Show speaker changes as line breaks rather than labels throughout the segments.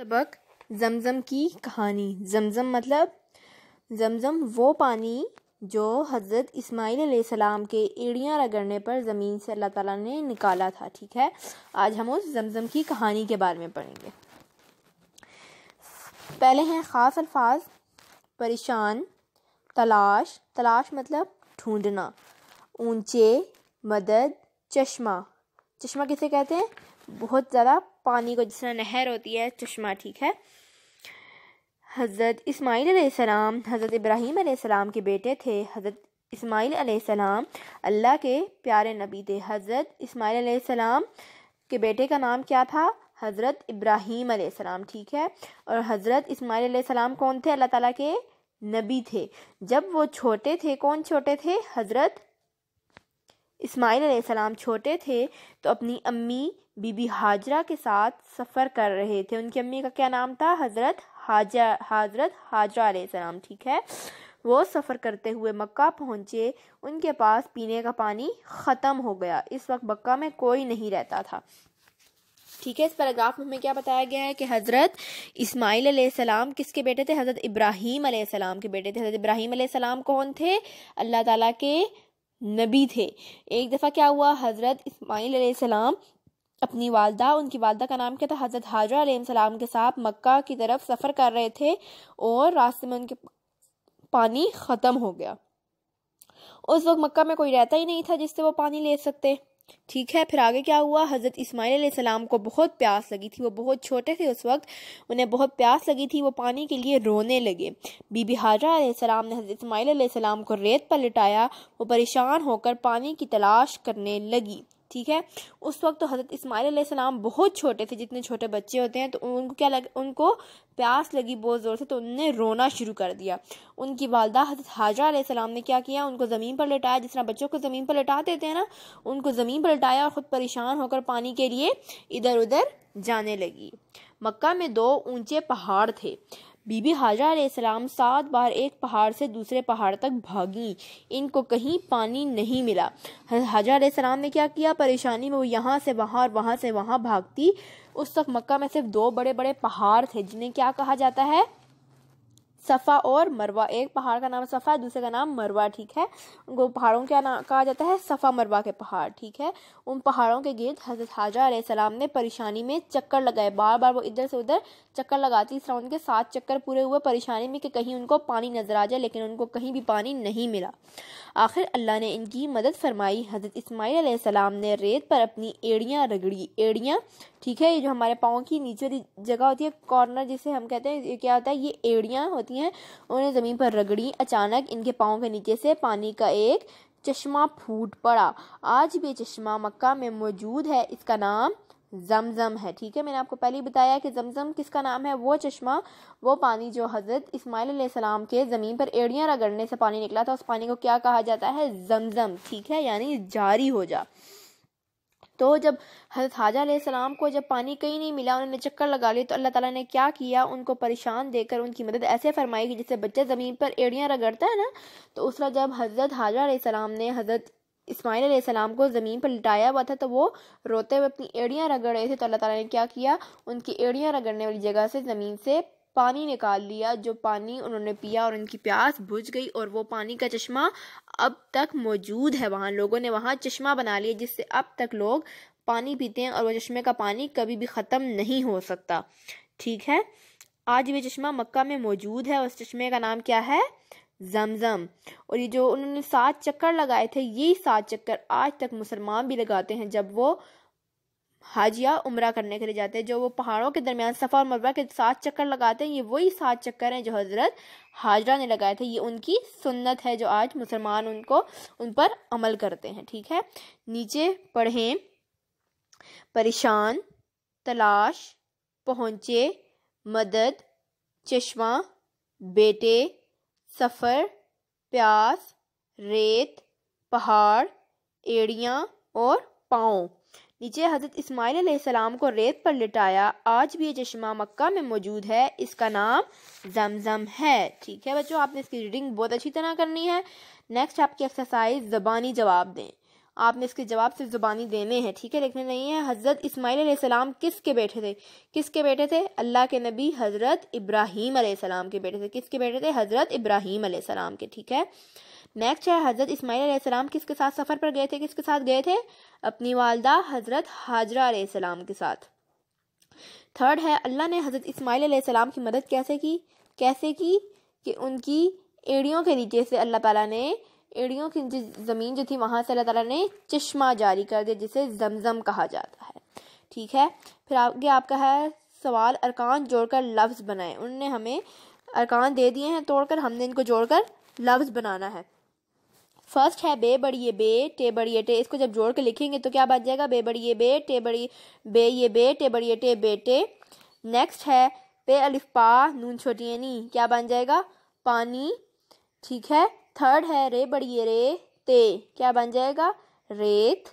सबक जमज़म की कहानी जमज़म मतलब जमज़म वो पानी जो हज़रत इस्माईल सलाम के एड़ियाँ रगड़ने पर ज़मीन से अल्लाह ताला ने निकाला था ठीक है आज हम उस जमज़म की कहानी के बारे में पढ़ेंगे पहले हैं ख़ास अल्फाज परेशान तलाश तलाश मतलब ढूंढना ऊंचे मदद चश्मा चश्मा किसे कहते हैं बहुत ज़्यादा पानी को जिस नहर होती है चश्मा ठीक है हज़रत इस्माईल सलाम हज़रत इब्राहीम सलाम के बेटे थे हज़रत इस्माईल सलाम अल्लाह के प्यारे नबी थे हज़रत इस्माईल सलाम के बेटे का नाम क्या था हज़रत इब्राहीम सलाम ठीक है और हज़रत इस्माईल सलाम कौन थे अल्लाह ताला के नबी थे जब वो छोटे थे कौन छोटे थे हज़रत इसमाइल सलाम छोटे थे तो अपनी अम्मी बीबी हाजरा के साथ सफ़र कर रहे थे उनकी अम्मी का क्या नाम था हज़रत हाजा हज़रत हाजरा सलाम ठीक है वो सफ़र करते हुए मक्का पहुँचे उनके पास पीने का पानी ख़त्म हो गया इस वक्त मक्का में कोई नहीं रहता था ठीक है इस पैराग्राफ में हमें क्या बताया गया है कि हज़रत इस्माईल सलाम किसके बेटे थे हज़रत इब्राहीम सलाम के बेटे थे हज़रत इब्राहीम सलाम कौन थे अल्लाह ताला के नबी थे एक दफ़ा क्या हुआ हज़रत इस्माईल सलाम अपनी वालदा उनकी वालदा का नाम क्या था हज़रत हाजरा सलाम के साथ मक्का की तरफ सफ़र कर रहे थे और रास्ते में उनके पानी ख़त्म हो गया उस वक्त मक्का में कोई रहता ही नहीं था जिससे वो पानी ले सकते ठीक है फिर आगे क्या हुआ हज़रत इसमाइल सलाम को बहुत प्यास लगी थी वो बहुत छोटे थे उस वक्त उन्हें बहुत प्यास लगी थी वो पानी के लिए रोने लगे बीबी हाजरा सलाम ने हज़रत इसमाइल सलाम को रेत पर लिटाया वो परेशान होकर पानी की तलाश करने लगी ठीक है उस वक्त तो हज़रत इस्माईल सलाम बहुत छोटे थे जितने छोटे बच्चे होते हैं तो उनको क्या लग उनको प्यास लगी बहुत ज़ोर से तो उनने रोना शुरू कर दिया उनकी वालदा हजरत हाजरा सलाम ने क्या किया उनको ज़मीन पर लेटाया जिस तरह बच्चों को ज़मीन पर लटा देते हैं ना उनको ज़मीन पर लटाया और ख़ुद परेशान होकर पानी के लिए इधर उधर जाने लगी मक्का में दो ऊंचे पहाड़ थे बीबी हाजरा सलाम सात बार एक पहाड़ से दूसरे पहाड़ तक भागी इनको कहीं पानी नहीं मिला हाजरा आलाम ने क्या किया परेशानी में वो यहाँ से वहाँ और वहाँ से वहाँ भागती उस वक्त मक्का में सिर्फ दो बड़े बड़े पहाड़ थे जिन्हें क्या कहा जाता है सफ़ा और मरवा एक पहाड़ का नाम सफ़ा दूसरे का नाम मरवा ठीक है उनको पहाड़ों का नाम कहा जाता है सफ़ा मरवा के पहाड़ ठीक है उन पहाड़ों के गिरद हज़रत हाजा सलाम ने परेशानी में चक्कर लगाए बार बार वो इधर से उधर चक्कर लगाती इस तरह उनके सात चक्कर पूरे हुए परेशानी में कि कहीं उनको पानी नज़र आ जाए लेकिन उनको कहीं भी पानी नहीं मिला आखिर अल्लाह ने इनकी मदद फरमाई हज़रत इसमाईल सलाम ने रेत पर अपनी एड़ियाँ रगड़ी एड़ियाँ ठीक है ये जो हमारे पाँव की नीचे वाली जगह होती है कॉर्नर जिसे हम कहते हैं ये क्या होता है ये एड़ियाँ होती हैं उन्हें ज़मीन पर रगड़ी अचानक इनके पाँव के नीचे से पानी का एक चश्मा फूट पड़ा आज भी चश्मा मक्का में मौजूद है इसका नाम जमजम है ठीक है मैंने आपको पहले ही बताया कि जमजम किसका नाम है वो चश्मा वो पानी जो हज़रत इस्माईल सलाम के ज़मीन पर एड़ियाँ रगड़ने से पानी निकला था उस पानी को क्या कहा जाता है जमजम ठीक है यानी जारी हो जा तो जब हज़रत हाजा सलाम को जब पानी कहीं नहीं मिला उन्होंने चक्कर लगा ली तो अल्लाह ताला ने क्या किया उनको परेशान देकर उनकी मदद ऐसे फरमाई कि जैसे बच्चा ज़मीन पर एड़ियाँ रगड़ता है ना तो उस जब हज़रत हाजा सलाम ने हज़रत इस्माइल सलाम को ज़मीन पर लिटाया हुआ था तो वो रोते हुए अपनी एड़ियाँ रगड़ रहे थे तो अल्लाह तला ने क्या किया उनकी एड़ियाँ रगड़ने वाली जगह से ज़मीन से पानी निकाल लिया जो पानी उन्होंने पिया और उनकी प्यास बुझ गई और वो पानी का चश्मा अब तक मौजूद है वहाँ लोगों ने वहाँ चश्मा बना लिया जिससे अब तक लोग पानी पीते हैं और वह चश्मे का पानी कभी भी ख़त्म नहीं हो सकता ठीक है आज भी चश्मा मक्का में मौजूद है उस चश्मे का नाम क्या है जमजम और ये जो उन्होंने सात चक्कर लगाए थे यही सात चक्कर आज तक मुसलमान भी लगाते हैं जब वो हाजिया उम्र करने के लिए जाते हैं जो वो पहाड़ों के दरमियान सफ़ा और मरवा के सात चक्कर लगाते हैं ये वही सात चक्कर हैं जो हज़रत हाजरा ने लगाए थे ये उनकी सुन्नत है जो आज मुसलमान उनको उन पर अमल करते हैं ठीक है नीचे पढ़ें परेशान तलाश पहुँचे मदद चश्मा बेटे सफ़र प्यास रेत पहाड़ एड़ियाँ और पाँव नीचे हज़रत इसमाईल सलाम को रेत पर लिटाया आज भी ये चश्मा मक्का में मौजूद है इसका नाम जमजम है ठीक है बच्चों आपने इसकी रीडिंग बहुत अच्छी तरह करनी है नेक्स्ट आपकी एक्सरसाइज ज़बानी जवाब दें आपने इसके जवाब सिर्फ ज़ुबानी देने हैं ठीक है लिखने नहीं है हज़रत इसमाईल सलाम किसके बैठे थे किसके बेटे थे अल्लाह के नबी हज़रत इब्राहीम आसमाम के बेटे थे किसके बेटे थे हज़रत इब्राहीम के ठीक है नेक्स्ट है हज़रत इसमाईल किसके साथ सफ़र पर गए थे किसके साथ गए थे अपनी वालदा हज़रत हाजरा सलाम के साथ थर्ड है अल्लाह ने हज़रत इसमाईल सलाम की मदद कैसे की कैसे की कि उनकी एड़ियों के नीचे से अल्लाह ताला ने एड़ियों की ज़मीन जो थी वहाँ से अल्लाह ताला ने चश्मा जारी कर दिया जिसे जमजम कहा जाता है ठीक है फिर आगे आपका है सवाल अरकान जोड़कर लफ्ज़ बनाए उनने हमें अरकान दे दिए हैं तोड़कर हमने इनको जोड़कर लफ्ज़ बनाना है फर्स्ट है बे बड़ी ये बे टे बड़ी ये टे इसको जब जोड़ के लिखेंगे तो क्या बन जाएगा बे बड़ी ये बे टे बड़ी बे ये बे टे बड़ी ये टे बेटे नेक्स्ट है पे अलिफ पा नून छोटी नी क्या बन जाएगा पानी ठीक है थर्ड है रे बड़ी ये रे ते क्या बन जाएगा रेत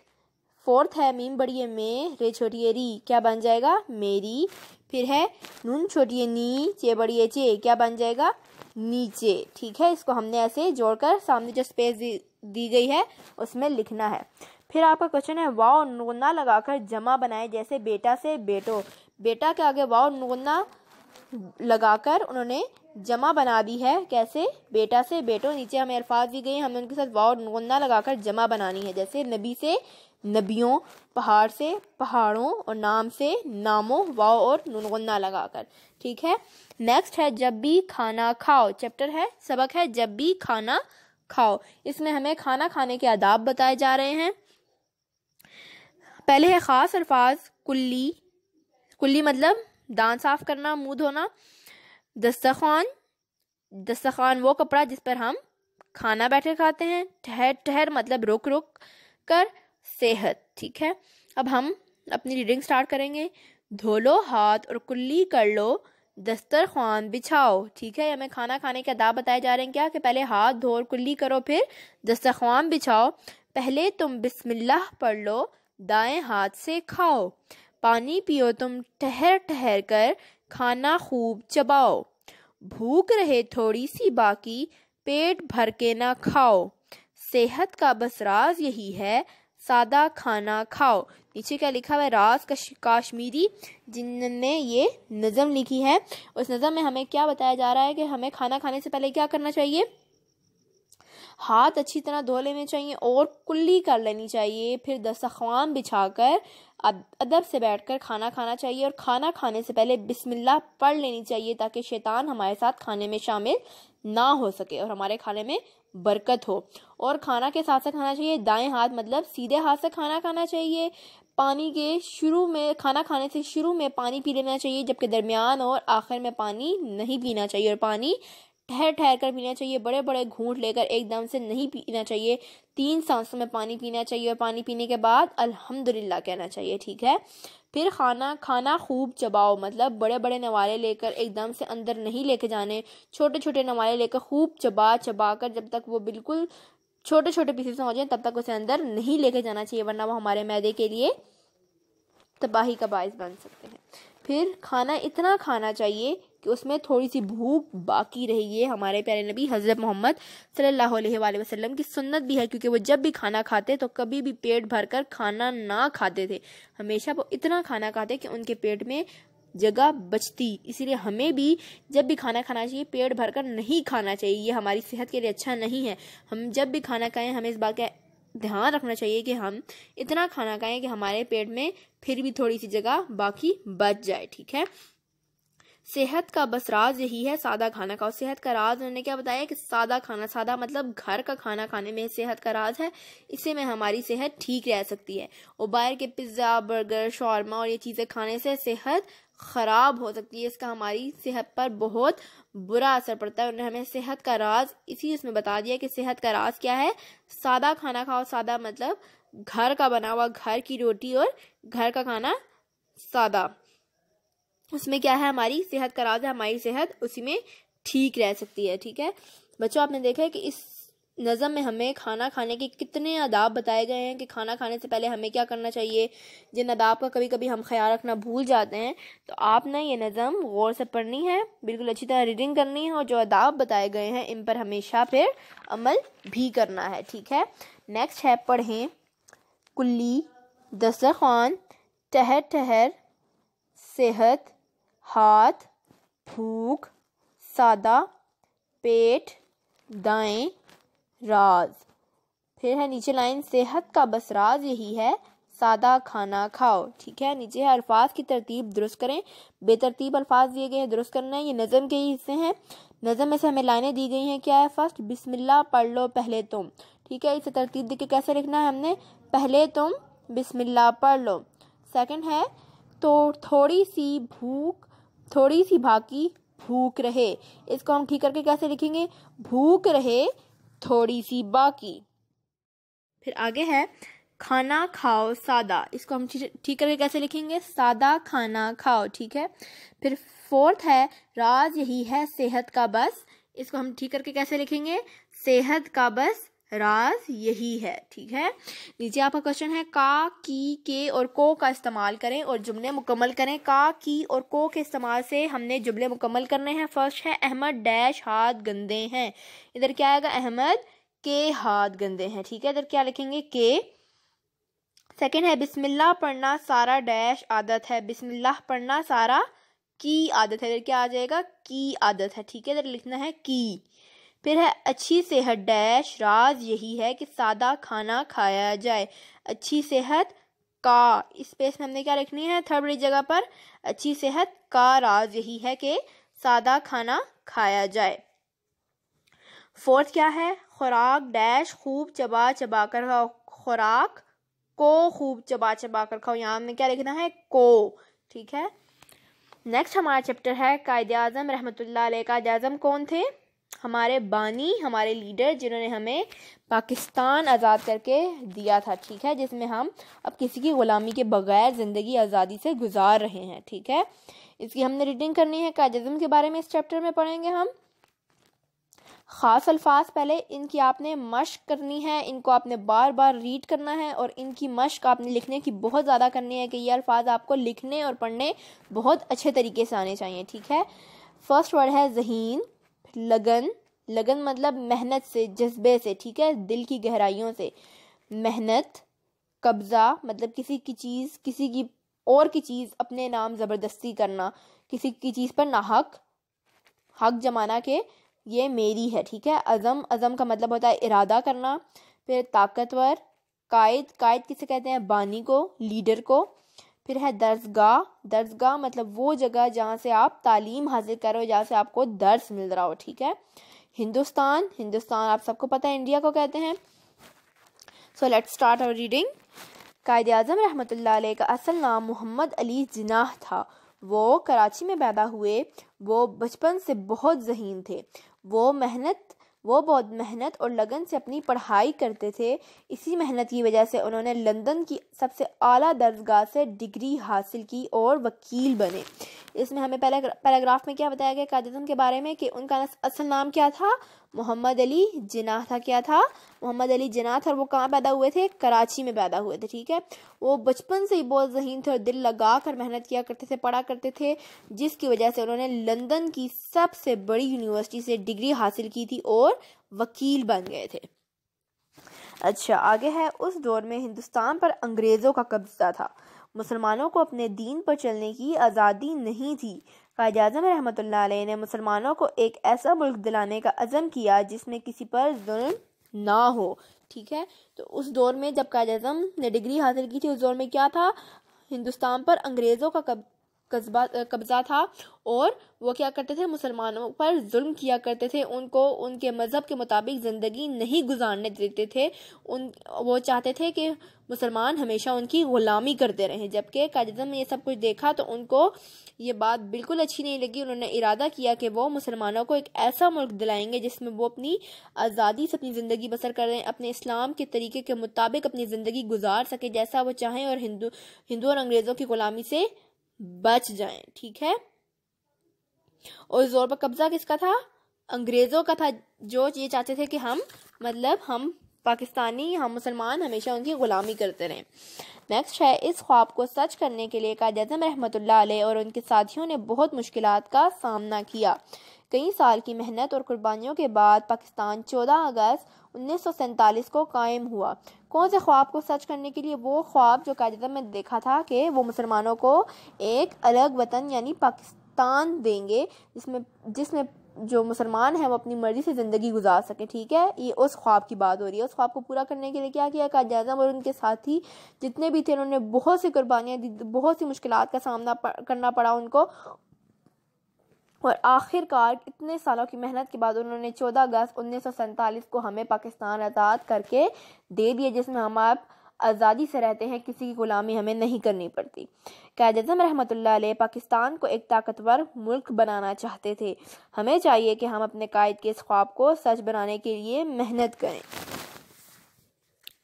फोर्थ है मीम बड़ी है मे रे छोटी है री क्या बन जाएगा मेरी फिर है नून छोटी है नी चे बड़ी है चे क्या बन जाएगा नीचे ठीक है इसको हमने ऐसे जोड़कर सामने जो स्पेस दी, दी गई है उसमें लिखना है फिर आपका क्वेश्चन है वाओ नोना लगाकर जमा बनाए जैसे बेटा से बेटो बेटा के आगे वाओ नोना लगाकर उन्होंने जमा बना दी है कैसे बेटा से बेटो नीचे हमें अल्फाज दी गई हमें उनके साथ वाओ नोना लगाकर जमा बनानी है जैसे नबी से नबियों पहाड़ से पहाड़ों और नाम से नामों वाओ और नुनगुन्ना लगाकर ठीक है नेक्स्ट है जब भी खाना खाओ चैप्टर है सबक है जब भी खाना खाओ इसमें हमें खाना खाने के आदाब बताए जा रहे हैं पहले है ख़ास अल्फाज कुल्ली कुल्ली मतलब दान साफ करना मुंह धोना दस्तखान दस्तखान वो कपड़ा जिस पर हम खाना बैठे खाते हैं ठहर ठहर मतलब रुक रुक कर सेहत ठीक है अब हम अपनी रीडिंग स्टार्ट करेंगे धो लो हाथ और कुल्ली कर लो दस्तर खान बिछाओ ठीक है हमें खाना खाने के आदाब बताए जा रहे हैं क्या कि पहले हाथ धो और कुल्ली करो फिर दस्तर खान बिछाओ पहले तुम बिस्मिल्लाह पढ़ लो दाएं हाथ से खाओ पानी पियो तुम ठहर ठहर कर खाना खूब चबाओ भूख रहे थोड़ी सी बाकी पेट भर के ना खाओ सेहत का बस राज यही है सादा खाना खाओ नीचे क्या लिखा हुआ है राज काश्मीरी जिनने ये नज़म लिखी है उस नज़म में हमें क्या बताया जा रहा है कि हमें खाना खाने से पहले क्या करना चाहिए हाथ अच्छी तरह धो लेने चाहिए और कुल्ली कर लेनी चाहिए फिर दस्तखान बिछाकर अदब से बैठकर खाना खाना चाहिए और खाना खाने से पहले बिस्मिल्लाह पढ़ लेनी चाहिए ताकि शैतान हमारे साथ खाने में शामिल ना हो सके और हमारे खाने में बरकत हो और खाना के साथ साथ खाना चाहिए दाएं हाथ मतलब सीधे हाथ से खाना खाना चाहिए पानी के शुरू में खाना खाने से शुरू में पानी पी लेना चाहिए जबकि दरमियान और आखिर में पानी नहीं पीना चाहिए और पानी ठहर ठहर कर पीना चाहिए बड़े बड़े घूंट लेकर एकदम से नहीं पीना चाहिए तीन सांसों में पानी पीना चाहिए और पानी पीने के बाद अल्हम्दुलिल्लाह कहना चाहिए ठीक है फिर खाना खाना खूब चबाओ मतलब बड़े बड़े नवाले लेकर एकदम से अंदर नहीं लेके जाने छोटे छोटे नवाले लेकर खूब चबा चबा कर जब तक वो बिल्कुल छोटे छोटे पीसेस हो जाए तब तक उसे अंदर नहीं लेके जाना चाहिए वरना वो हमारे मैदे के लिए तबाही का बायस बन सकते हैं फिर खाना इतना खाना चाहिए कि उसमें थोड़ी सी भूख बाकी रही है हमारे प्यारे नबी हज़रत मोहम्मद सल्लल्लाहु अलैहि वसल्लम की सुन्नत भी है क्योंकि वो जब भी खाना खाते तो कभी भी पेट भरकर खाना ना खाते थे हमेशा वो इतना खाना खाते कि उनके पेट में जगह बचती इसीलिए हमें भी जब भी खाना खाना चाहिए पेट भरकर नहीं खाना चाहिए ये हमारी सेहत के लिए अच्छा नहीं है हम जब भी खाना खाएं हमें इस बात का ध्यान रखना चाहिए कि हम इतना खाना खाएं कि हमारे पेट में फिर भी थोड़ी सी जगह बाकी बच जाए ठीक है सेहत का बस राज यही है सादा खाना का और सेहत का राज उन्होंने क्या बताया कि सादा खाना सादा मतलब घर का खाना खाने में सेहत का राज है इससे में हमारी सेहत ठीक रह सकती है और बाहर के पिज्ज़ा बर्गर शॉर्मा और ये चीज़ें खाने से सेहत ख़राब हो सकती है इसका हमारी सेहत पर बहुत बुरा असर पड़ता है उन्होंने हमें सेहत का राज इसी उसमें बता दिया कि सेहत का राज क्या है सादा खाना खाओ सादा मतलब घर का बना हुआ घर की रोटी और घर का खाना सादा उसमें क्या है हमारी सेहत खराब है हमारी सेहत उसी में ठीक रह सकती है ठीक है बच्चों आपने देखा है कि इस नज़म में हमें खाना खाने के कितने आदाब बताए गए हैं कि खाना खाने से पहले हमें क्या करना चाहिए जिन आदाब का कभी कभी हम ख्याल रखना भूल जाते हैं तो आपने ये नज़म गौर से पढ़नी है बिल्कुल अच्छी तरह रीडिंग करनी है और जो आदाब बताए गए हैं इन पर हमेशा फिर अमल भी करना है ठीक है नेक्स्ट है पढ़ें कुल्ली दस्तरखान ठहर ठहर सेहत हाथ भूख सादा पेट दाएं राज फिर है नीचे लाइन सेहत का बस राज यही है सादा खाना खाओ ठीक है नीचे है अल्फाज की तरतीब दुरुस्त करें बेतरतीब अल्फाज दिए गए हैं दुरुस्त करना है ये नज़म के ही हिस्से हैं नज़म में से हमें लाइनें दी गई हैं क्या है फर्स्ट बिस्मिल्लाह पढ़ लो पहले तुम ठीक है इसे तरतीब देके कैसे लिखना है हमने पहले तुम बिस्मिल्लाह पढ़ लो सेकेंड है तो थोड़ी सी भूख थोड़ी सी भाकी भूख रहे इसको हम ठीक करके कैसे लिखेंगे भूख रहे थोड़ी सी बाकी फिर आगे है खाना खाओ सादा इसको हम ठीक करके कैसे लिखेंगे सादा खाना खाओ ठीक है फिर फोर्थ है राज यही है सेहत का बस इसको हम ठीक करके कैसे लिखेंगे सेहत का बस राज यही है ठीक है नीचे आपका क्वेश्चन है का की के और को का इस्तेमाल करें और जुमले मुकम्मल करें का की और को के इस्तेमाल से हमने जुमले मुकम्मल करने हैं फर्स्ट है अहमद डैश हाथ गंदे हैं इधर क्या आएगा अहमद के हाथ गंदे हैं ठीक है इधर क्या लिखेंगे के सेकेंड है बिस्मिल्लाह पढ़ना सारा डैश आदत है बिस्मिल्लाह पढ़ना सारा की आदत है इधर क्या आ जाएगा की आदत है ठीक है इधर लिखना है की फिर है अच्छी सेहत डैश राज यही है कि सादा खाना खाया जाए अच्छी सेहत का स्पेस में हमने क्या रखनी है थर्ड बड़ी जगह पर अच्छी सेहत का राज यही है कि सादा खाना खाया जाए फोर्थ क्या है खुराक डैश खूब चबा चबा कर खाओ खुराक को खूब चबा चबा कर खाओ यहाँ हमने क्या लिखना है को ठीक है नेक्स्ट हमारा चैप्टर है कायद अजम रहमत ला कायद अजम कौन थे हमारे बानी हमारे लीडर जिन्होंने हमें पाकिस्तान आज़ाद करके दिया था ठीक है जिसमें हम अब किसी की ग़ुलामी के बग़ैर ज़िंदगी आज़ादी से गुजार रहे हैं ठीक है इसकी हमने रीडिंग करनी है काजम के बारे में इस चैप्टर में पढ़ेंगे हम ख़ास अल्फाज पहले इनकी आपने मश्क करनी है इनको आपने बार बार रीड करना है और इनकी मश्क आपने लिखने की बहुत ज़्यादा करनी है कि ये अल्फाज आपको लिखने और पढ़ने बहुत अच्छे तरीके से आने चाहिए ठीक है फर्स्ट वर्ड है जहीन लगन लगन मतलब मेहनत से जज्बे से ठीक है दिल की गहराइयों से मेहनत कब्ज़ा मतलब किसी की चीज़ किसी की और की चीज़ अपने नाम ज़बरदस्ती करना किसी की चीज़ पर हक हक जमाना के ये मेरी है ठीक है अज़म अज़म का मतलब होता है इरादा करना फिर ताकतवर कायद कायद किसे कहते हैं बानी को लीडर को फिर है दर्जगाह दर्जगाह मतलब वो जगह जहाँ से आप तालीम हासिल करो जहाँ से आपको दर्ज मिल रहा हो ठीक है हिंदुस्तान हिंदुस्तान आप सबको पता है इंडिया को कहते हैं so let's start our reading Quaid Azam रहमत का असल नाम मोहम्मद अली जिनाह था वो कराची में पैदा हुए वो बचपन से बहुत जहीन थे वो मेहनत वो बहुत मेहनत और लगन से अपनी पढ़ाई करते थे इसी मेहनत की वजह से उन्होंने लंदन की सबसे आला दर्जगाह से डिग्री हासिल की और वकील बने इसमें हमें पहले पैराग्राफ में क्या बताया गया कादिदम के बारे में कि उनका असल नाम क्या था मोहम्मद अली जिनाह था क्या था मोहम्मद अली जिनाह था और वो कहाँ पैदा हुए थे कराची में पैदा हुए थे ठीक है वो बचपन से ही बहुत जहीन थे और दिल लगा कर मेहनत किया करते थे पढ़ा करते थे जिसकी वजह से उन्होंने लंदन की सबसे बड़ी यूनिवर्सिटी से डिग्री हासिल की थी और वकील बन गए थे अच्छा आगे है उस दौर में हिंदुस्तान पर अंग्रेज़ों का कब्जा था मुसलमानों को अपने दीन पर चलने की आज़ादी नहीं थी क़ायद अजम रहमत ने मुसलमानों को एक ऐसा मुल्क दिलाने का अज़म किया जिसमें किसी पर जुल्म ना हो ठीक है तो उस दौर में जब कायद ने डिग्री हासिल की थी उस दौर में क्या था हिंदुस्तान पर अंग्रेज़ों का कब कस्बा कब्जा था और वो क्या करते थे मुसलमानों पर जुल्म किया करते थे उनको उनके मज़हब के मुताबिक ज़िंदगी नहीं गुजारने देते थे उन वो चाहते थे कि मुसलमान हमेशा उनकी ग़ुलामी करते रहें जबकि काजम ने यह सब कुछ देखा तो उनको ये बात बिल्कुल अच्छी नहीं लगी उन्होंने इरादा किया कि वो मुसलमानों को एक ऐसा मुल्क दिलाएंगे जिसमें वो अपनी आज़ादी से अपनी ज़िंदगी बसर करें अपने इस्लाम के तरीके के मुताबिक अपनी ज़िंदगी गुजार सके जैसा वो चाहें और हिंदू हिंदू और अंग्रेज़ों की ग़ुलामी से बच जाएं ठीक है और जोर पर कब्जा किसका था अंग्रेजों का था जो ये चाहते थे कि हम मतलब हम पाकिस्तानी हम मुसलमान हमेशा उनकी गुलामी करते रहें नेक्स्ट है इस ख्वाब को सच करने के लिए कायद अजम रहमत अलैह और उनके साथियों ने बहुत मुश्किल का सामना किया कई साल की मेहनत और कुर्बानियों के बाद पाकिस्तान 14 अगस्त उन्नीस को कायम हुआ कौन से ख्वाब को सच करने के लिए वो ख्वाब जो कायद में देखा था कि वो मुसलमानों को एक अलग वतन यानी पाकिस्तान देंगे जिसमें जिसमें जो मुसलमान हैं वो अपनी मर्ज़ी से ज़िंदगी गुजार सकें ठीक है ये उस ख्वाब की बात हो रही है उस ख्वाब को पूरा करने के लिए क्या किया अजम और उनके साथी जितने भी थे उन्होंने बहुत सी कुर्बानियाँ दी बहुत सी मुश्किल का सामना करना पड़ा उनको और आखिरकार इतने सालों की मेहनत के बाद उन्होंने 14 अगस्त उन्नीस को हमें पाकिस्तान आज़ाद करके दे दिए जिसमें हम आप आज़ादी से रहते हैं किसी की गुलामी हमें नहीं करनी पड़ती कैद अजम रहमत पाकिस्तान को एक ताकतवर मुल्क बनाना चाहते थे हमें चाहिए कि हम अपने कायद के इस ख्वाब को सच बनाने के लिए मेहनत करें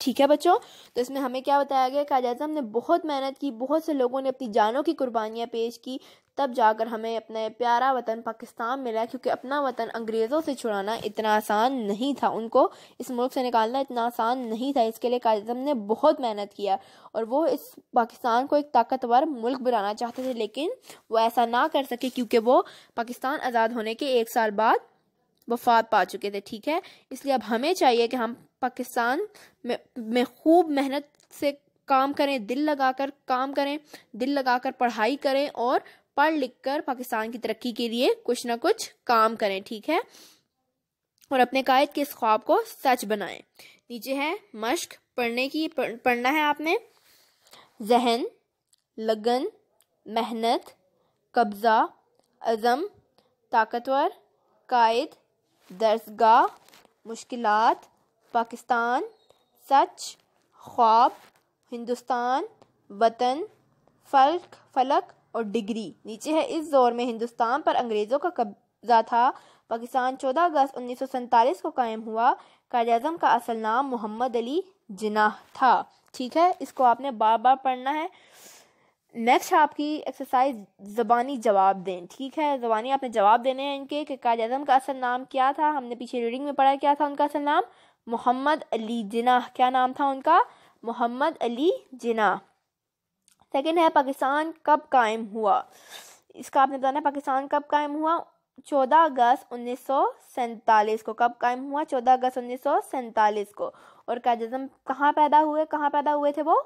ठीक है बच्चों तो इसमें हमें क्या बताया गया कहा जाता है हमने बहुत मेहनत की बहुत से लोगों ने अपनी जानों की कुर्बानियाँ पेश की तब जाकर हमें अपना प्यारा वतन पाकिस्तान मिला क्योंकि अपना वतन अंग्रेज़ों से छुड़ाना इतना आसान नहीं था उनको इस मुल्क से निकालना इतना आसान नहीं था इसके लिए काजम ने बहुत मेहनत किया और वो इस पाकिस्तान को एक ताकतवर मुल्क बनाना चाहते थे लेकिन वो ऐसा ना कर सके क्योंकि वो पाकिस्तान आज़ाद होने के एक साल बाद वफात पा चुके थे ठीक है इसलिए अब हमें चाहिए कि हम पाकिस्तान में में खूब मेहनत से काम करें दिल लगाकर काम करें दिल लगाकर पढ़ाई करें और पढ़ लिख कर पाकिस्तान की तरक्की के लिए कुछ ना कुछ काम करें ठीक है और अपने कायद के इस ख्वाब को सच बनाएं नीचे है मश्क पढ़ने की पढ़ना है आपने जहन लगन मेहनत कब्ज़ा अज़म ताकतवर कायद दर्जगा मुश्किल पाकिस्तान सच ख्वाब हिंदुस्तान वतन फल्क फलक और डिग्री नीचे है इस दौर में हिंदुस्तान पर अंग्रेज़ों का कब्जा था पाकिस्तान 14 अगस्त उन्नीस को कायम हुआ कायद अजम का असल नाम मोहम्मद अली जिनाह था ठीक है इसको आपने बार बार पढ़ना है नेक्स्ट आपकी एक्सरसाइज ज़बानी जवाब दें ठीक है ज़बानी आपने जवाब देने हैं इनके कि कायद अजम का असल नाम क्या था हमने पीछे रीडिंग में पढ़ा क्या था उनका असल नाम मोहम्मद अली जिना क्या नाम था उनका मोहम्मद अली जिना सेकेंड है पाकिस्तान कब कायम हुआ इसका आपने बताना है पाकिस्तान कब कायम हुआ चौदह अगस्त उन्नीस सौ को कब कायम हुआ चौदह अगस्त उन्नीस सौ को और कायद अजम कहाँ पैदा हुए कहाँ पैदा हुए थे वो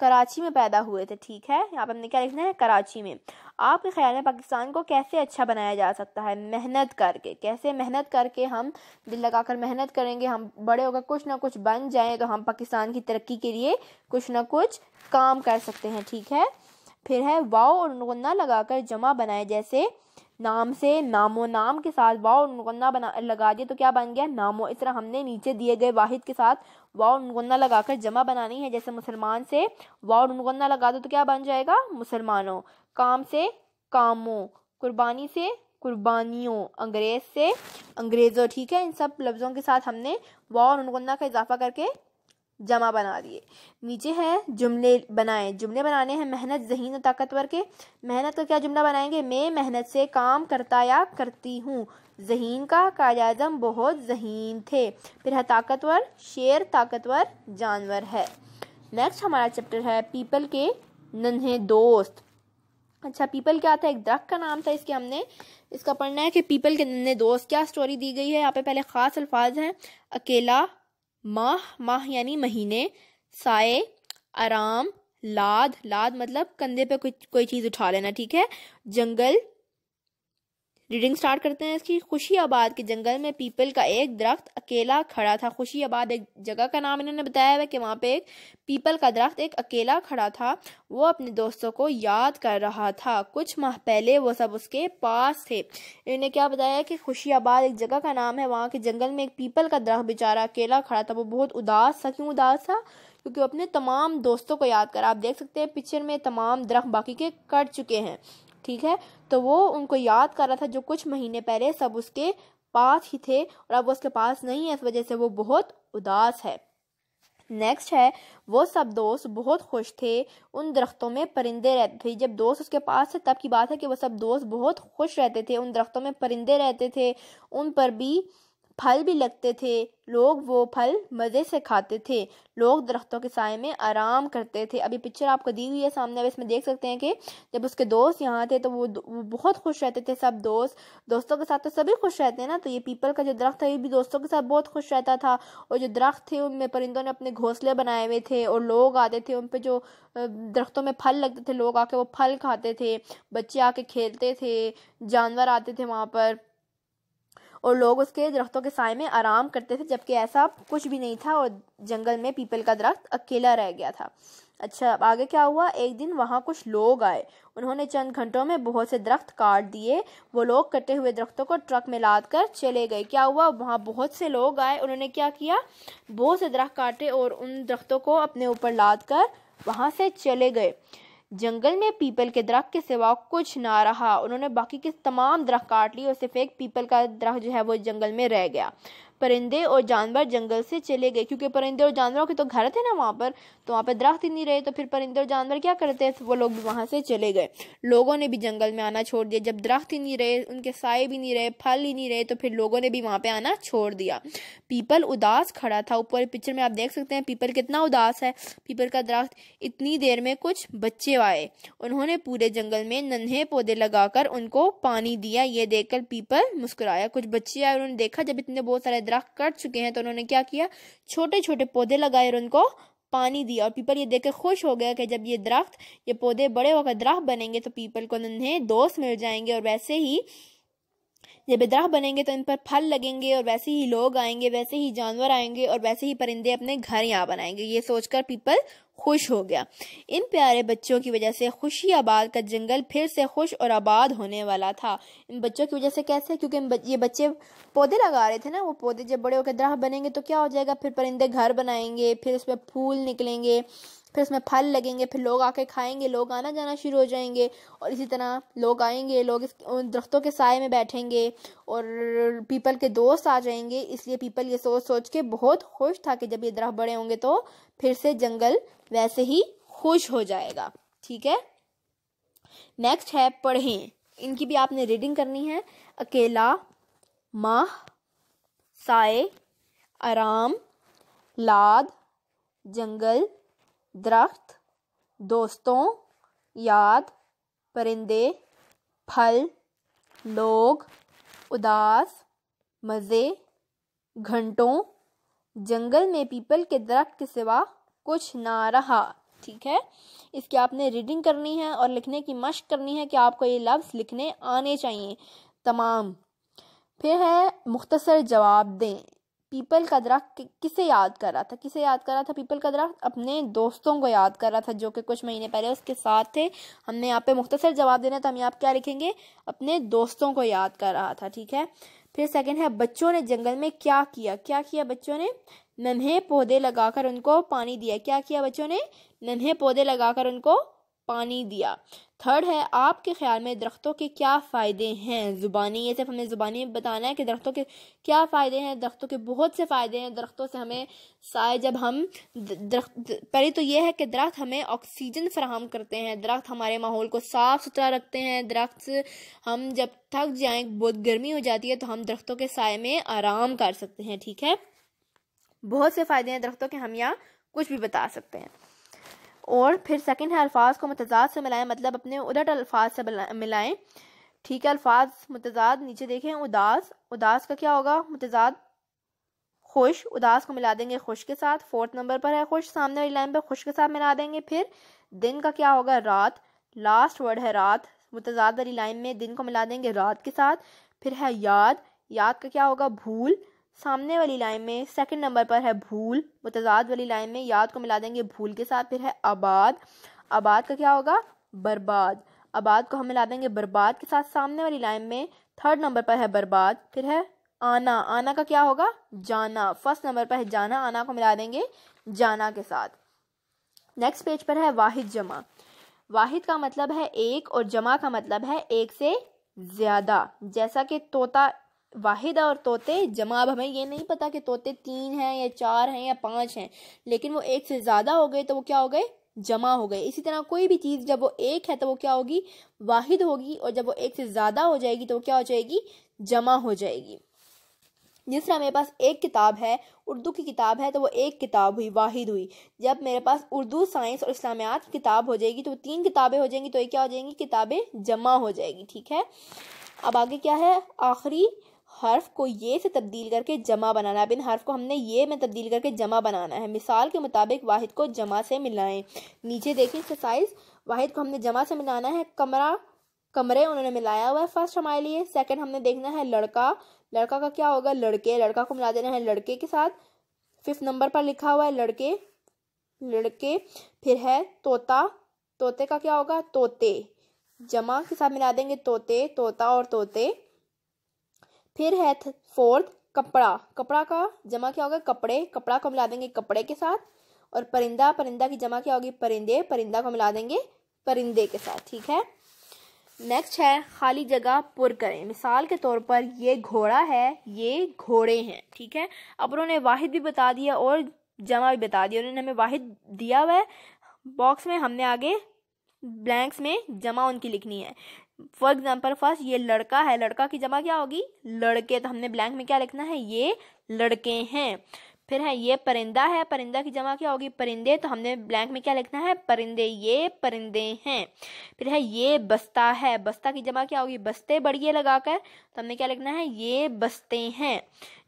कराची में पैदा हुए थे ठीक है यहाँ पर हमने क्या लिखना है कराची में आपके ख्याल में पाकिस्तान को कैसे अच्छा बनाया जा सकता है मेहनत करके कैसे मेहनत करके हम दिल लगाकर मेहनत करेंगे हम बड़े होकर कुछ ना कुछ बन जाएं तो हम पाकिस्तान की तरक्की के लिए कुछ ना कुछ काम कर सकते हैं ठीक है फिर है वाओ और नो लगा लगाकर जमा बनाए जैसे नाम से नामो नाम के साथ वाव नुगन्ना बना लगा दिया तो क्या बन गया नामो इस तरह हमने नीचे दिए गए वाहिद के साथ वाव नुगन्ना लगाकर जमा बनानी है जैसे मुसलमान से वाव नुगन्ना लगा दो तो क्या बन जाएगा मुसलमानों काम से कामों कुर्बानी से कुर्बानियों अंग्रेज से अंग्रेज़ों ठीक है इन सब लफ्ज़ों के साथ हमने वाव नुगन्ना का इजाफा करके जमा बना दिए नीचे है जुमले बनाएं जुमले बनाने हैं मेहनत जहीन और ताकतवर के मेहनत का क्या जुमला बनाएंगे मैं मेहनत से काम करता या करती हूँ जहीन का काजाजम बहुत जहीन थे फिर है ताकतवर शेर ताकतवर जानवर है नेक्स्ट हमारा चैप्टर है पीपल के नन्हे दोस्त अच्छा पीपल क्या था एक दरख्त का नाम था इसके हमने इसका पढ़ना है कि पीपल के नन्हे दोस्त क्या स्टोरी दी गई है यहाँ पे पहले ख़ास अल्फाज हैं अकेला माह माह यानी महीने साए आराम लाद लाद मतलब कंधे पे कोई कोई चीज़ उठा लेना ठीक है जंगल रीडिंग स्टार्ट करते हैं इसकी खुशी आबाद के जंगल में पीपल का एक दरख्त अकेला खड़ा था खुशी आबाद एक जगह का नाम इन्होंने बताया हुआ कि वहाँ पे एक पीपल का दरख्त एक अकेला खड़ा था वो अपने दोस्तों को याद कर रहा था कुछ माह पहले वो सब उसके पास थे इन्होंने क्या बताया कि खुशी आबाद एक जगह का नाम है वहाँ के जंगल में एक पीपल का दरख्त बेचारा अकेला खड़ा था वो बहुत उदास था क्यों उदास था क्योंकि वो अपने तमाम दोस्तों को याद कर आप देख सकते हैं पिक्चर में तमाम दरख्त बाकी के कट चुके हैं ठीक है तो वो उनको याद कर रहा था जो कुछ महीने पहले सब उसके पास ही थे और अब उसके पास नहीं है इस वजह से वो बहुत उदास है नेक्स्ट है वो सब दोस्त बहुत खुश थे उन दरख्तों में परिंदे रहते थे जब दोस्त उसके पास थे तब की बात है कि वो सब दोस्त बहुत खुश रहते थे उन दरख्तों में परिंदे रहते थे उन पर भी फल भी लगते थे लोग वो फल मज़े से खाते थे लोग दरख्तों के साय में आराम करते थे अभी पिक्चर आपको दी हुई है सामने अब इसमें देख सकते हैं कि जब उसके दोस्त यहाँ थे तो वो, वो बहुत खुश रहते थे सब दोस्त दोस्तों के साथ तो सभी खुश रहते हैं ना तो ये पीपल का जो दरख्त है ये भी दोस्तों के साथ बहुत खुश रहता था और जो दरख्त थे उनमें परिंदों ने अपने घोंसले बनाए हुए थे और लोग आते थे उन पर जो दरख्तों में फल लगते थे लोग आके वो फल खाते थे बच्चे आके खेलते थे जानवर आते थे वहाँ पर और लोग उसके दरख्तों के साय में आराम करते थे जबकि ऐसा कुछ भी नहीं था और जंगल में पीपल का दरख्त अकेला रह गया था अच्छा अब आगे क्या हुआ एक दिन वहाँ कुछ लोग आए उन्होंने चंद घंटों में बहुत से दरख्त काट दिए वो लोग कटे हुए दरख्तों को ट्रक में लाद कर चले गए क्या हुआ वहाँ बहुत से लोग आए उन्होंने क्या किया बहुत से दरख्त काटे और उन दरख्तों को अपने ऊपर लाद कर वहाँ से चले गए जंगल में पीपल के दरख्त के सिवा कुछ ना रहा उन्होंने बाकी के तमाम दरख्त काट लिए और सिर्फ एक पीपल का दरख्त जो है वो जंगल में रह गया परिंदे और जानवर जंगल से चले गए क्योंकि परिंदे और जानवरों के तो घर थे ना वहाँ पर तो वहाँ पर दरख्त ही नहीं रहे तो फिर परिंदे और जानवर क्या करते हैं वो लोग भी वहाँ से चले गए लोगों ने भी जंगल में आना छोड़ दिया जब दरख्त ही नहीं रहे उनके साए भी नहीं रहे फल ही नहीं रहे तो फिर लोगों ने भी वहाँ पर आना छोड़ दिया पीपल उदास खड़ा था ऊपर पिक्चर में आप देख सकते हैं पीपल कितना उदास है पीपल का दरख्त इतनी देर में कुछ बच्चे आए उन्होंने पूरे जंगल में नन्हे पौधे लगाकर उनको पानी दिया ये देखकर पीपल मुस्कुराया कुछ बच्चे आए उन्होंने देखा जब इतने बहुत सारे दरख्त कट चुके हैं तो उन्होंने क्या किया छोटे छोटे पौधे लगाए और उनको पानी दिया और पीपल ये देखकर खुश हो गया कि जब ये दरख्त ये पौधे बड़े होकर दरख्त बनेंगे तो पीपल को उन्हें दोस्त मिल जाएंगे और वैसे ही जब दरख्त बनेंगे तो इन पर फल लगेंगे और वैसे ही लोग आएंगे वैसे ही जानवर आएंगे और वैसे ही परिंदे अपने घर यहाँ बनाएंगे ये सोचकर पीपल खुश हो गया इन प्यारे बच्चों की वजह से खुशी आबाद का जंगल फिर से खुश और आबाद होने वाला था इन बच्चों की वजह से कैसे क्योंकि ये बच्चे पौधे लगा रहे थे ना वो पौधे जब बड़े होकर द्राह बनेंगे तो क्या हो जाएगा फिर परिंदे घर बनाएंगे फिर उसमें फूल निकलेंगे फिर उसमें फल लगेंगे फिर लोग आके खाएंगे लोग आना जाना शुरू हो जाएंगे और इसी तरह लोग आएंगे लोग इस दरख्तों के साय में बैठेंगे और पीपल के दोस्त आ जाएंगे इसलिए पीपल ये सोच सोच के बहुत खुश था कि जब ये दरख्त बड़े होंगे तो फिर से जंगल वैसे ही खुश हो जाएगा ठीक है नेक्स्ट है पढ़ें इनकी भी आपने रीडिंग करनी है अकेला माह साय आराम लाद जंगल दरख्त दोस्तों याद परिंदे फल लोग उदास मज़े घंटों जंगल में पीपल के दरख्त के सिवा कुछ ना रहा ठीक है इसकी आपने रीडिंग करनी है और लिखने की मशक करनी है कि आपको ये लफ्ज़ लिखने आने चाहिए तमाम फिर है मुख्तसर जवाब दें पीपल का दरख्त किसे याद कर रहा था किसे याद कर रहा था पीपल का दरख्त अपने दोस्तों को याद कर रहा था जो कि कुछ महीने पहले उसके साथ थे हमने यहाँ पे मुख्तसर जवाब देना था तो हम यहाँ क्या लिखेंगे अपने दोस्तों को याद कर रहा था ठीक है फिर सेकंड है बच्चों ने जंगल में क्या किया क्या किया बच्चों ने नन्हे पौधे लगाकर उनको पानी दिया क्या किया बच्चों ने नन्हे पौधे लगाकर उनको पानी दिया थर्ड है आपके ख्याल में दरख्तों के क्या फ़ायदे हैं ज़ुबानी ये सिर्फ हमें ज़ुबानी में बताना है कि दरख्तों के क्या फ़ायदे हैं दरख्तों के बहुत से फ़ायदे हैं दरख्तों से हमें साय जब हम दरख्त पहले तो ये है कि दरख्त हमें ऑक्सीजन फराहम करते हैं दरख्त हमारे माहौल को साफ़ सुथरा रखते हैं दरख्त हम जब थक जाएँ बहुत गर्मी हो जाती है तो हम दरख्तों के साय में आराम कर सकते हैं ठीक है बहुत से फ़ायदे हैं दरख्तों के हम यहाँ कुछ भी बता सकते हैं और फिर सेकेंड है अल्फाज को मतजाद से मिलाएं मतलब अपने उलट अल्फाज से मिलाएं ठीक है अल्फाज मतजाद नीचे देखें उदास उदास का क्या होगा मतजाद खुश उदास को मिला देंगे खुश के साथ फोर्थ नंबर पर है खुश सामने वाली लाइन पर खुश के साथ मिला देंगे फिर दिन का क्या होगा रात लास्ट वर्ड है रात मुतजाद वाली लाइन में दिन को मिला देंगे रात के साथ फिर है याद याद का क्या होगा भूल सामने वाली लाइन में सेकंड नंबर पर है भूल मुतजाद वाली लाइन में याद को मिला देंगे भूल के साथ फिर है आबाद आबाद का क्या होगा बर्बाद आबाद को हम मिला देंगे बर्बाद के साथ सामने वाली लाइन में थर्ड नंबर पर है बर्बाद फिर है आना आना का क्या होगा जाना फर्स्ट नंबर पर है जाना आना को मिला देंगे जाना के साथ नेक्स्ट पेज पर है वाहिद जमा वाहिद का मतलब है एक और जमा का मतलब है एक से ज़्यादा जैसा कि तोता वाहिद और तोते जमा अब हमें ये नहीं पता कि तोते तीन हैं या चार हैं या पाँच हैं लेकिन वो एक से ज़्यादा हो गए तो वो क्या हो गए जमा हो गए इसी तरह कोई भी चीज़ जब वो एक है तो वो क्या होगी वाहिद होगी और जब वो एक से ज़्यादा हो जाएगी तो वो क्या हो जाएगी जमा हो जाएगी जिस तरह मेरे पास एक किताब है उर्दू की किताब है तो वो एक किताब हुई वाहिद हुई जब मेरे पास उर्दू साइंस और इस्लामियात किताब हो जाएगी तो तीन किताबें हो जाएंगी तो ये क्या हो जाएंगी किताबें जमा हो जाएगी ठीक है अब आगे क्या है आखिरी हर्फ को ये से तब्दील करके जमा बनाना है अब इन हर्फ को हमने ये में तब्दील करके जमा बनाना है मिसाल के मुताबिक वाहिद को जमा से मिलाएं नीचे देखें एक्सरसाइज वाहिद को हमने जमा से मिलाना है कमरा कमरे उन्होंने मिलाया हुआ है फर्स्ट हमारे लिए सेकंड हमने देखना है लड़का लड़का का क्या होगा लड़के लड़का को मिला देना है लड़के के साथ फिफ्थ नंबर पर लिखा हुआ है लड़के लड़के फिर है तोता तोते का क्या होगा तोते जमा के साथ मिला देंगे तोते तोता और तोते फिर है फोर्थ कपड़ा कपड़ा का जमा क्या होगा कपड़े कपड़ा को मिला देंगे कपड़े के साथ और परिंदा परिंदा की जमा क्या होगी परिंदे परिंदा को मिला देंगे परिंदे के साथ ठीक है नेक्स्ट है खाली जगह पुर करें मिसाल के तौर पर ये घोड़ा है ये घोड़े हैं ठीक है अब उन्होंने वाहिद भी बता दिया और जमा भी बता दिया उन्होंने हमें वाहिद दिया हुआ है बॉक्स में हमने आगे ब्लैंक्स में जमा उनकी लिखनी है फॉर एग्जाम्पल फर्स्ट ये लड़का है लड़का की जमा क्या होगी लड़के तो हमने ब्लैंक में क्या लिखना है ये लड़के हैं फिर है ये परिंदा है परिंदा की जमा क्या होगी परिंदे तो हमने ब्लैंक में क्या लिखना है परिंदे ये परिंदे हैं फिर है ये बस्ता है बस्ता की जमा क्या होगी बस्ते बढ़िए लगाकर तो हमने क्या लिखना है ये बस्ते हैं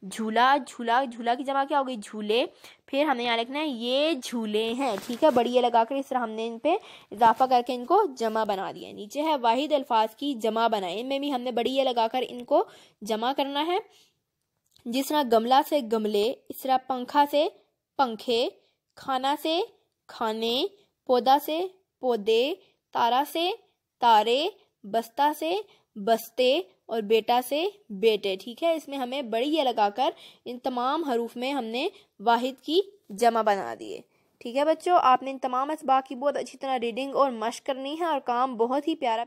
झूला झूला झूला की जमा क्या होगी झूले फिर हमें यहाँ लिखना है ये झूले हैं ठीक है बढ़िया लगाकर इस तरह हमने इन पे इजाफा करके इनको जमा बना दिया नीचे है वाहिद अल्फाज की जमा बनाए इनमें भी हमने बढ़िया लगाकर इनको जमा करना है जिस तरह गमला से गमले इस तरह पंखा से पंखे खाना से खाने पौधा से पौधे तारा से तारे बस्ता से बस्ते और बेटा से बेटे ठीक है इसमें हमें बड़ी ये लगाकर इन तमाम हरूफ में हमने वाहिद की जमा बना दिए ठीक है बच्चों आपने इन तमाम इसबा की बहुत अच्छी तरह रीडिंग और मश करनी है और काम बहुत ही प्यारा